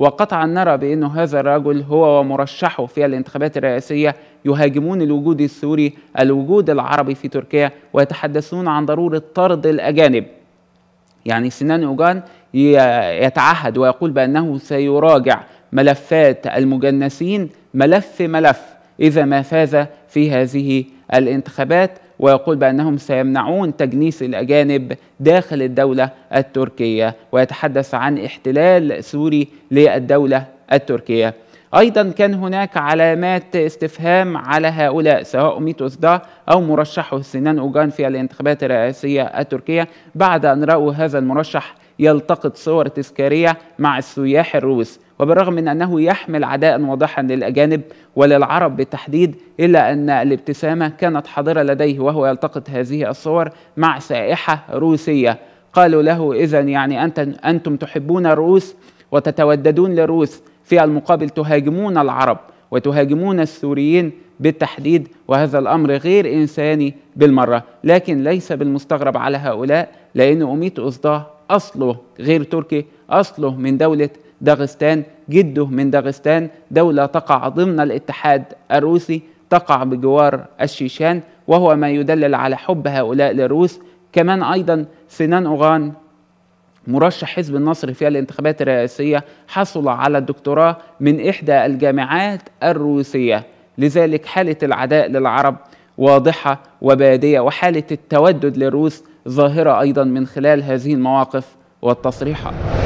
وقطعا نرى بأن هذا الرجل هو ومرشحه في الانتخابات الرئاسية يهاجمون الوجود السوري الوجود العربي في تركيا ويتحدثون عن ضرورة طرد الأجانب يعني سنان أوجان يتعهد ويقول بأنه سيراجع ملفات المجنسين ملف ملف إذا ما فاز في هذه الانتخابات ويقول بأنهم سيمنعون تجنيس الأجانب داخل الدولة التركية ويتحدث عن احتلال سوري للدولة التركية أيضا كان هناك علامات استفهام على هؤلاء سواء ميتوس دا أو مرشحه سنان أوجان في الانتخابات الرئاسية التركية بعد أن رأوا هذا المرشح يلتقط صور تذكارية مع السياح الروس وبالرغم من أنه يحمل عداء واضحا للأجانب وللعرب بالتحديد إلا أن الابتسامة كانت حاضرة لديه وهو يلتقط هذه الصور مع سائحة روسية قالوا له إذا يعني أنت أنتم تحبون الروس وتتوددون للروس في المقابل تهاجمون العرب وتهاجمون السوريين بالتحديد وهذا الامر غير انساني بالمره لكن ليس بالمستغرب على هؤلاء لان اميت اصداه اصله غير تركي اصله من دوله داغستان جده من داغستان دولة تقع ضمن الاتحاد الروسي تقع بجوار الشيشان وهو ما يدلل على حب هؤلاء للروس كمان أيضا سنان أوغان مرشح حزب النصر في الانتخابات الرئاسية حصل على الدكتوراه من إحدى الجامعات الروسية لذلك حالة العداء للعرب واضحة وبادية وحالة التودد للروس ظاهرة أيضا من خلال هذه المواقف والتصريحات